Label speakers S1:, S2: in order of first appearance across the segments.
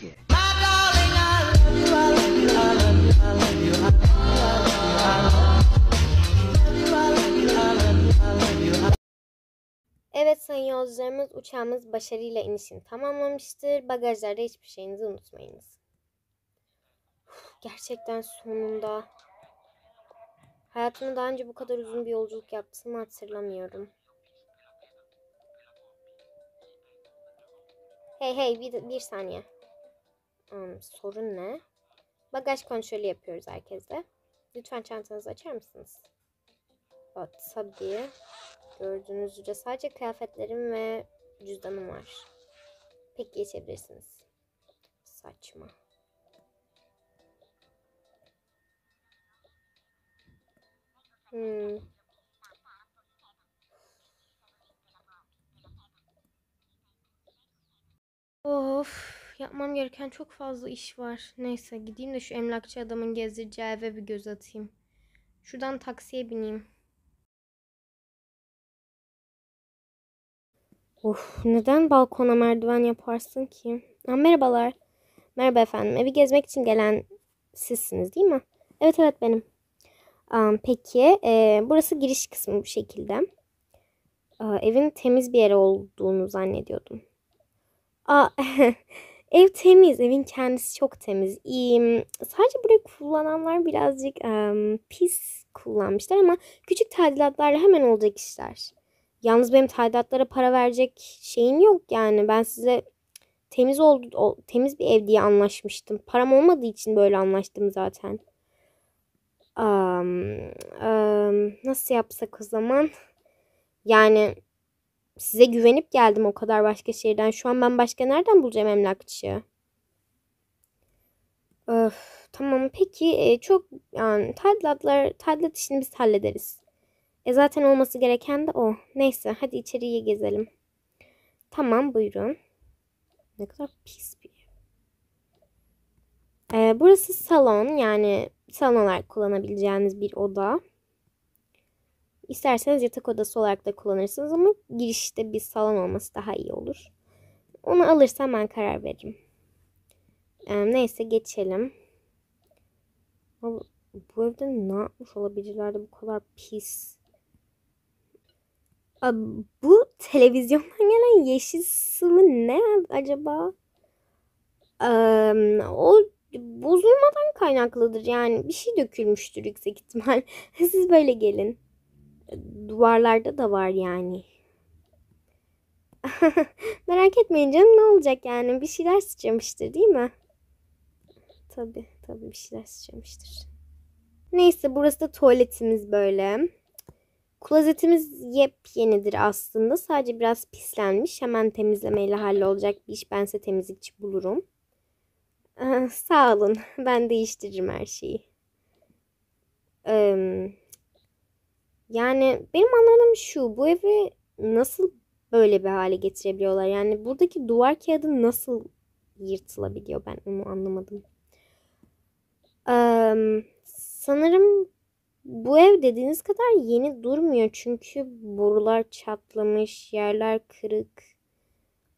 S1: ki. Evet sayın yolcularımız uçağımız başarıyla inişini tamamlamıştır. Bagajlarda hiçbir şeyinizi unutmayınız. gerçekten sonunda. Hayatımda daha önce bu kadar uzun bir yolculuk yaptığımı hatırlamıyorum. Hey hey bir, bir saniye. Hmm, sorun ne? Bagaj kontrolü yapıyoruz herkese. Lütfen çantanızı açar mısınız? Evet, tabii. Gördüğünüz üzere sadece kıyafetlerim ve cüzdanım var. Peki geçebilirsiniz. Saçma. Hmm. Of yapmam gereken çok fazla iş var. Neyse gideyim de şu emlakçı adamın gezdireceği eve bir göz atayım. Şuradan taksiye bineyim. Of neden balkona merdiven yaparsın ki? Ha, merhabalar. Merhaba efendim. Evi gezmek için gelen sizsiniz değil mi? Evet evet benim. Um, peki e, burası giriş kısmı bu şekilde. Aa, evin temiz bir yer olduğunu zannediyordum. Aa, Ev temiz, evin kendisi çok temiz. İyi. Sadece burayı kullananlar birazcık um, pis kullanmışlar ama küçük tadilatlarla hemen olacak işler. Yalnız benim tadilatlara para verecek şeyim yok yani. Ben size temiz oldu temiz bir ev diye anlaşmıştım. Param olmadığı için böyle anlaştım zaten. Um, um, nasıl yapsak o zaman? Yani Size güvenip geldim o kadar başka şehirden. Şu an ben başka nereden bulacağım emlakçıyı? Öf, tamam peki e, çok yani tadilatlar tadilat işini biz hallederiz. E zaten olması gereken de o. Neyse hadi içeriye gezelim. Tamam buyurun. Ne kadar pis bir ev. Ee, burası salon yani salon olarak kullanabileceğiniz bir oda. İsterseniz yatak odası olarak da kullanırsınız ama girişte bir salon olması daha iyi olur. Onu alırsam ben karar veririm. Ee, neyse geçelim. bu evde ne yapmış olabilirler de bu kadar pis. bu televizyondan gelen yeşil sıvı ne acaba? Ee, o bozulmadan kaynaklıdır. Yani bir şey dökülmüştür yüksek ihtimal. Siz böyle gelin duvarlarda da var yani. Merak etmeyin canım ne olacak yani bir şeyler sıçramıştır değil mi? Tabi tabi bir şeyler sıçramıştır. Neyse burası da tuvaletimiz böyle. Klozetimiz yepyenidir aslında. Sadece biraz pislenmiş. Hemen temizlemeyle hallolacak bir iş. Ben temizlikçi bulurum. Ah, sağ olun. Ben değiştiririm her şeyi. Ee, yani benim anladığım şu bu evi nasıl böyle bir hale getirebiliyorlar? Yani buradaki duvar kağıdı nasıl yırtılabiliyor ben onu anlamadım. Ee, sanırım bu ev dediğiniz kadar yeni durmuyor çünkü borular çatlamış, yerler kırık.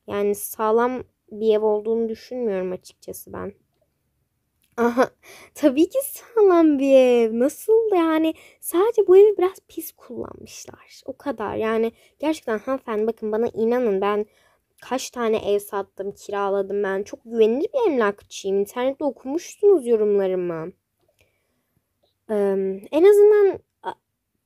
S1: Yani sağlam bir ev olduğunu düşünmüyorum açıkçası ben. Aha, tabii ki sağlam bir ev. Nasıl yani? Sadece bu evi biraz pis kullanmışlar. O kadar. Yani gerçekten hanımefendi bakın bana inanın ben kaç tane ev sattım, kiraladım ben. Çok güvenilir bir emlakçıyım. İnternette okumuştunuz yorumlarımı. Ee, en azından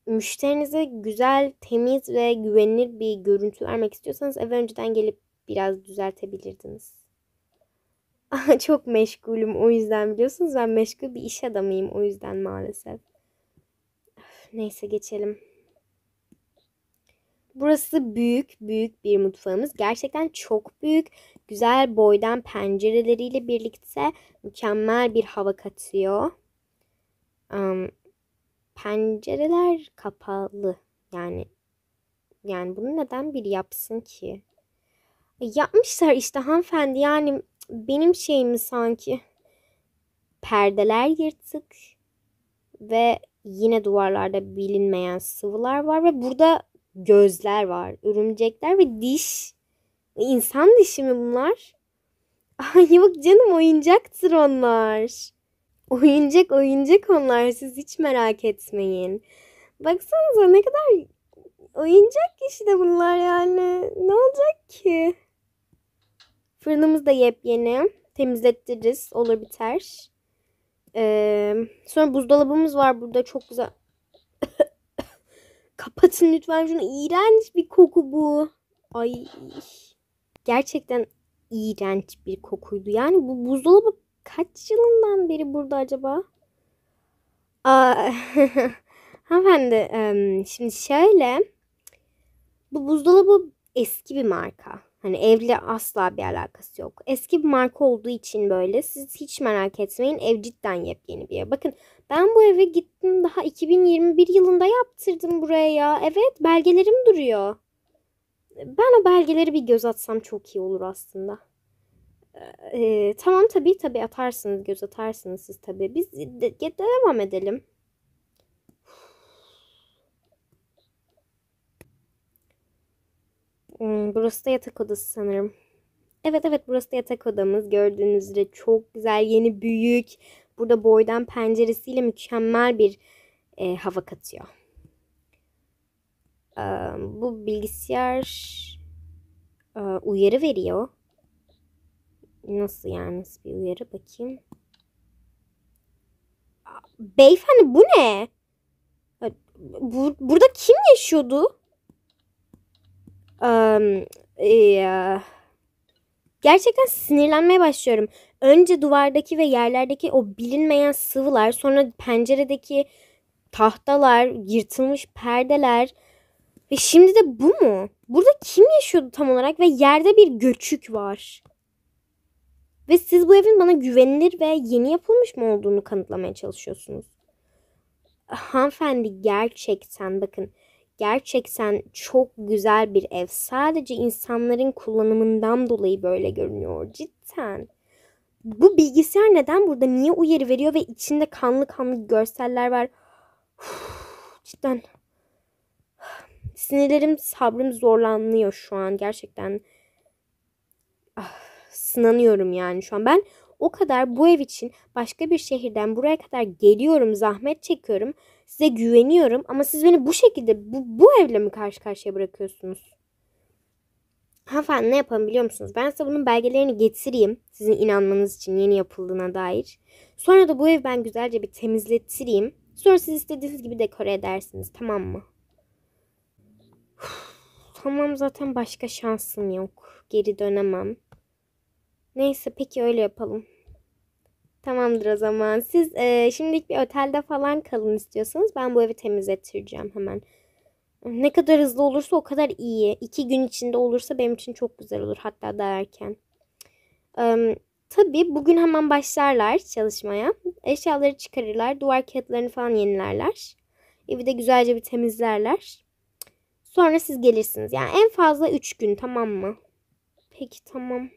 S1: müşterinize güzel, temiz ve güvenilir bir görüntü vermek istiyorsanız eve önceden gelip biraz düzeltebilirdiniz. çok meşgulüm o yüzden biliyorsunuz ben meşgul bir iş adamıyım o yüzden maalesef. Neyse geçelim. Burası büyük büyük bir mutfağımız. Gerçekten çok büyük. Güzel boydan pencereleriyle birlikte mükemmel bir hava katıyor. Um, pencereler kapalı. Yani yani bunu neden bir yapsın ki? E, yapmışlar işte hanımefendi yani benim şeyimi sanki perdeler yırtık ve yine duvarlarda bilinmeyen sıvılar var ve burada gözler var, örümcekler ve diş. İnsan dişi mi bunlar? Ay yok canım oyuncaktır onlar. Oyuncak oyuncak onlar siz hiç merak etmeyin. Baksanıza ne kadar oyuncak kişi de bunlar yani. Ne olacak ki? Fırınımız da yepyeni. Temizlettiririz. Olur biter. Ee, sonra buzdolabımız var burada. Çok güzel. Kapatın lütfen şunu. İğrenç bir koku bu. Ay. Gerçekten iğrenç bir kokuydu. Yani bu buzdolabı kaç yılından beri burada acaba? Aa, hanımefendi şimdi şöyle bu buzdolabı eski bir marka. Hani evle asla bir alakası yok. Eski bir marka olduğu için böyle siz hiç merak etmeyin ev cidden yepyeni bir ev. Bakın ben bu eve gittim daha 2021 yılında yaptırdım buraya ya. Evet belgelerim duruyor. Ben o belgeleri bir göz atsam çok iyi olur aslında. Ee, tamam tabii tabii atarsınız göz atarsınız siz tabii. Biz de, de, devam edelim. Hmm, burası da yatak odası sanırım. Evet evet burası da yatak odamız. Gördüğünüz üzere çok güzel yeni büyük. Burada boydan penceresiyle mükemmel bir e, hava katıyor. Ee, bu bilgisayar e, uyarı veriyor. Nasıl yani nasıl bir uyarı bakayım. Beyefendi bu ne? E, Bur Burada kim yaşıyordu? Um, gerçekten sinirlenmeye başlıyorum. Önce duvardaki ve yerlerdeki o bilinmeyen sıvılar, sonra penceredeki tahtalar, yırtılmış perdeler ve şimdi de bu mu? Burada kim yaşıyordu tam olarak ve yerde bir göçük var. Ve siz bu evin bana güvenilir ve yeni yapılmış mı olduğunu kanıtlamaya çalışıyorsunuz. Hanımefendi gerçekten bakın gerçekten çok güzel bir ev. Sadece insanların kullanımından dolayı böyle görünüyor cidden. Bu bilgisayar neden burada? Niye uyarı veriyor ve içinde kanlı kanlı görseller var? Uf, cidden sinirlerim sabrım zorlanıyor şu an gerçekten. Ah, sınanıyorum yani şu an. Ben o kadar bu ev için başka bir şehirden buraya kadar geliyorum, zahmet çekiyorum Size güveniyorum ama siz beni bu şekilde bu, bu evle mi karşı karşıya bırakıyorsunuz? Hanımefendi ne yapalım biliyor musunuz? Ben size bunun belgelerini getireyim. Sizin inanmanız için yeni yapıldığına dair. Sonra da bu evi ben güzelce bir temizlettireyim. Sonra siz istediğiniz gibi dekore edersiniz. Tamam mı? Uf, tamam zaten başka şansım yok. Geri dönemem. Neyse peki öyle yapalım. Tamamdır o zaman. Siz e, şimdilik bir otelde falan kalın istiyorsanız ben bu evi temizlettireceğim hemen. Ne kadar hızlı olursa o kadar iyi. İki gün içinde olursa benim için çok güzel olur. Hatta daha erken. E, tabii bugün hemen başlarlar çalışmaya. Eşyaları çıkarırlar. Duvar kağıtlarını falan yenilerler. Evi de güzelce bir temizlerler. Sonra siz gelirsiniz. Yani en fazla üç gün tamam mı? Peki tamam.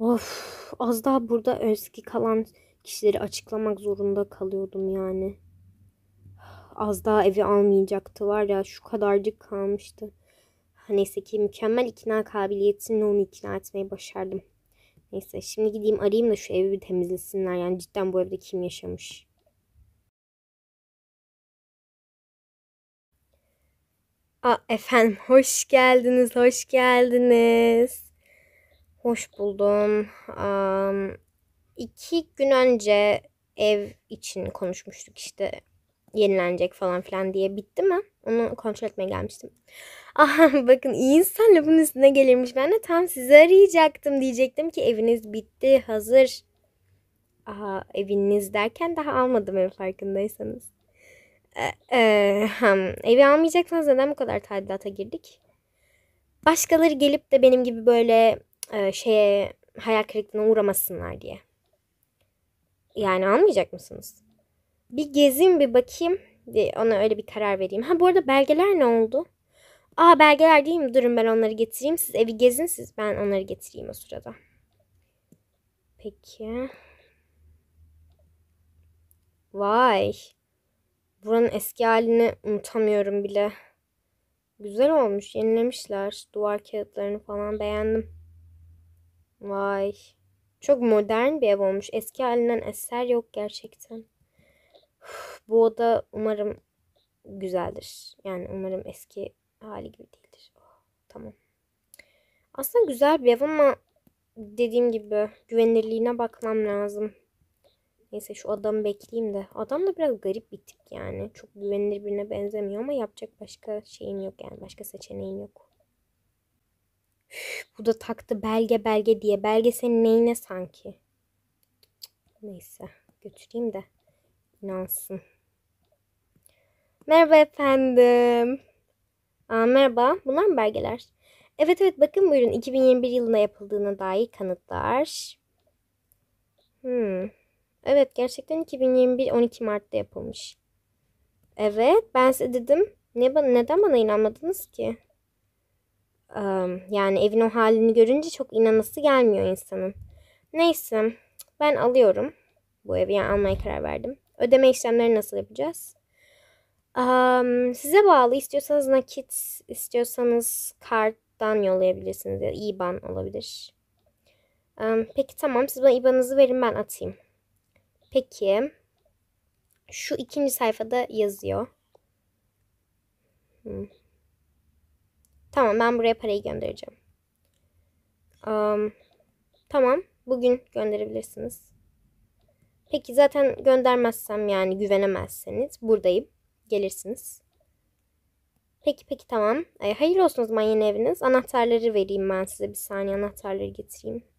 S1: Of az daha burada eski kalan kişileri açıklamak zorunda kalıyordum yani. Az daha evi almayacaktı var ya şu kadarcık kalmıştı. Neyse ki mükemmel ikna kabiliyetimle onu ikna etmeyi başardım. Neyse şimdi gideyim arayayım da şu evi bir temizlesinler. Yani cidden bu evde kim yaşamış? Aa, efendim hoş geldiniz, hoş geldiniz. Hoş buldum. Um, iki gün önce ev için konuşmuştuk işte yenilenecek falan filan diye bitti mi? Onu kontrol etmeye gelmiştim. Aha bakın iyi insan lafın üstüne gelirmiş. Ben de tam sizi arayacaktım diyecektim ki eviniz bitti hazır. Aha eviniz derken daha almadım ev farkındaysanız. Ee, e, hem, evi almayacaksanız neden bu kadar tadilata girdik? Başkaları gelip de benim gibi böyle e, şeye hayal kırıklığına uğramasınlar diye. Yani almayacak mısınız? Bir gezin bir bakayım. Ona öyle bir karar vereyim. Ha bu arada belgeler ne oldu? Aa belgeler değil mi? Durun ben onları getireyim. Siz evi gezin siz ben onları getireyim o sırada. Peki. Vay. Buranın eski halini unutamıyorum bile. Güzel olmuş. Yenilemişler. Duvar kağıtlarını falan beğendim. Vay. Çok modern bir ev olmuş. Eski halinden eser yok gerçekten. Uf, bu oda umarım güzeldir. Yani umarım eski hali gibi değildir. Oh, tamam. Aslında güzel bir ev ama dediğim gibi güvenirliğine bakmam lazım. Neyse şu adamı bekleyeyim de. Adam da biraz garip bir tip yani. Çok güvenilir birine benzemiyor ama yapacak başka şeyim yok yani. Başka seçeneğim yok. Üf, bu da taktı belge belge diye. Belge senin neyine sanki? Neyse götüreyim de inansın. Merhaba efendim. Aa, merhaba. Bunlar mı belgeler? Evet evet bakın buyurun 2021 yılında yapıldığına dair kanıtlar. Hmm. Evet gerçekten 2021 12 Mart'ta yapılmış. Evet ben size dedim. Ne bana neden bana inanmadınız ki? yani evin o halini görünce çok inanası gelmiyor insanın. Neyse ben alıyorum bu evi yani almaya karar verdim. Ödeme işlemleri nasıl yapacağız? Um, size bağlı istiyorsanız nakit, istiyorsanız karttan yollayabilirsiniz ya IBAN olabilir. Um, peki tamam siz bana IBAN'ınızı verin ben atayım. Peki şu ikinci sayfada yazıyor. Hmm, Tamam ben buraya parayı göndereceğim. Um, tamam bugün gönderebilirsiniz. Peki zaten göndermezsem yani güvenemezseniz buradayım. Gelirsiniz. Peki peki tamam. E, hayırlı olsun o zaman yeni eviniz. Anahtarları vereyim ben size bir saniye anahtarları getireyim.